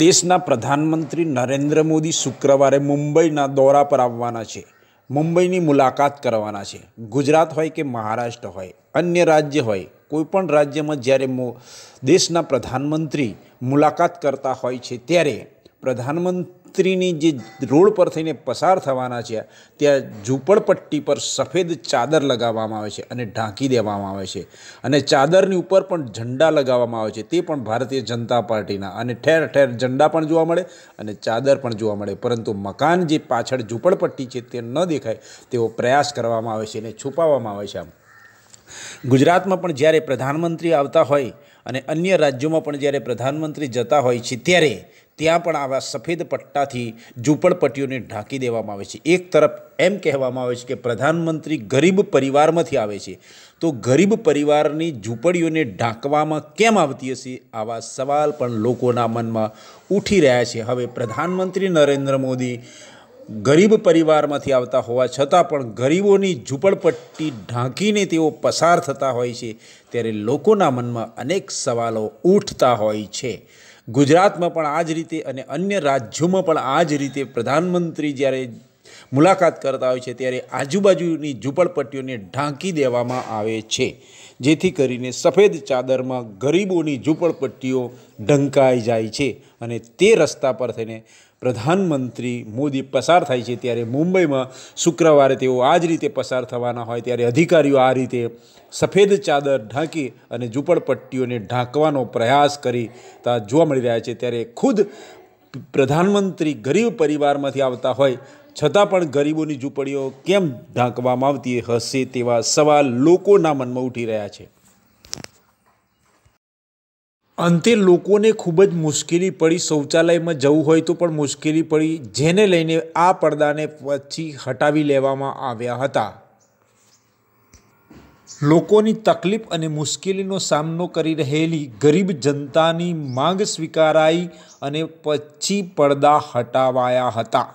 દેશના પ્રધાનમંત્રી નરેન્દ્ર મોદી શુક્રવારે મુંબઈના દોરા પર આવવાના છે મુંબઈની મુલાકાત કરવાના છે ગુજરાત હોય કે મહારાષ્ટ્ર હોય અન્ય રાજ્ય હોય કોઈપણ રાજ્યમાં જ્યારે દેશના પ્રધાનમંત્રી મુલાકાત કરતા હોય છે ત્યારે પ્રધાનમંત્રી સ્ત્રીની જે રોડ પર થઈને પસાર થવાના છે ત્યાં ઝૂંપડપટ્ટી પર સફેદ ચાદર લગાવવામાં આવે છે અને ઢાંકી દેવામાં આવે છે અને ચાદરની ઉપર પણ ઝંડા લગાવવામાં આવે છે તે પણ ભારતીય જનતા પાર્ટીના અને ઠેર ઠેર ઝંડા પણ જોવા મળે અને ચાદર પણ જોવા મળે પરંતુ મકાન જે પાછળ ઝૂંપડપટ્ટી છે તે ન દેખાય તેવો પ્રયાસ કરવામાં આવે છે અને છુપાવવામાં આવે છે આમ ગુજરાતમાં પણ જ્યારે પ્રધાનમંત્રી આવતા હોય અને અન્ય રાજ્યોમાં પણ જ્યારે પ્રધાનમંત્રી જતા હોય છે ત્યારે ત્યાં પણ આવા સફેદ પટ્ટાથી ઝૂંપડપટ્ટીઓને ઢાંકી દેવામાં આવે છે એક તરફ એમ કહેવામાં આવે છે કે પ્રધાનમંત્રી ગરીબ પરિવારમાંથી આવે છે તો ગરીબ પરિવારની ઝૂંપડીઓને ઢાંકવામાં કેમ આવતી હશે આવા સવાલ પણ લોકોના મનમાં ઉઠી રહ્યા છે હવે પ્રધાનમંત્રી નરેન્દ્ર મોદી ગરીબ પરિવારમાંથી આવતા હોવા છતાં પણ ગરીબોની ઝૂંપડપટ્ટી ઢાંકીને તેઓ પસાર થતા હોય છે ત્યારે લોકોના મનમાં અનેક સવાલો ઉઠતા હોય છે ગુજરાતમાં પણ આ જ રીતે અને અન્ય રાજ્યોમાં પણ આ જ રીતે પ્રધાનમંત્રી જ્યારે મુલાકાત કરતા હોય છે ત્યારે આજુબાજુની ઝૂંપડપટ્ટીઓને ઢાંકી દેવામાં આવે છે જેથી કરીને સફેદ ચાદરમાં ગરીબોની ઝૂંપડપટ્ટીઓ ઢંકાઈ જાય છે અને તે રસ્તા પર થઈને પ્રધાનમંત્રી મોદી પસાર થાય છે ત્યારે મુંબઈમાં શુક્રવારે તેઓ આ જ રીતે પસાર થવાના હોય ત્યારે અધિકારીઓ આ રીતે સફેદ ચાદર ઢાંકી અને ઝૂંપડપટ્ટીઓને ઢાંકવાનો પ્રયાસ કરી જોવા મળી રહ્યા છે ત્યારે ખુદ પ્રધાનમંત્રી ગરીબ પરિવારમાંથી આવતા હોય છતાં પણ ગરીબોની ઝૂંપડીઓ કેમ ઢાંકવામાં આવતી હશે તેવા સવાલ લોકોના મનમાં ઉઠી રહ્યા છે અંતે લોકોને ખૂબ જ મુશ્કેલી પડી શૌચાલયમાં જવું હોય તો પણ મુશ્કેલી પડી જેને લઈને આ પડદાને પછી હટાવી લેવામાં આવ્યા હતા લોકોની તકલીફ અને મુશ્કેલીનો સામનો કરી રહેલી ગરીબ જનતાની માંગ સ્વીકારાઈ અને પછી પડદા હટાવાયા હતા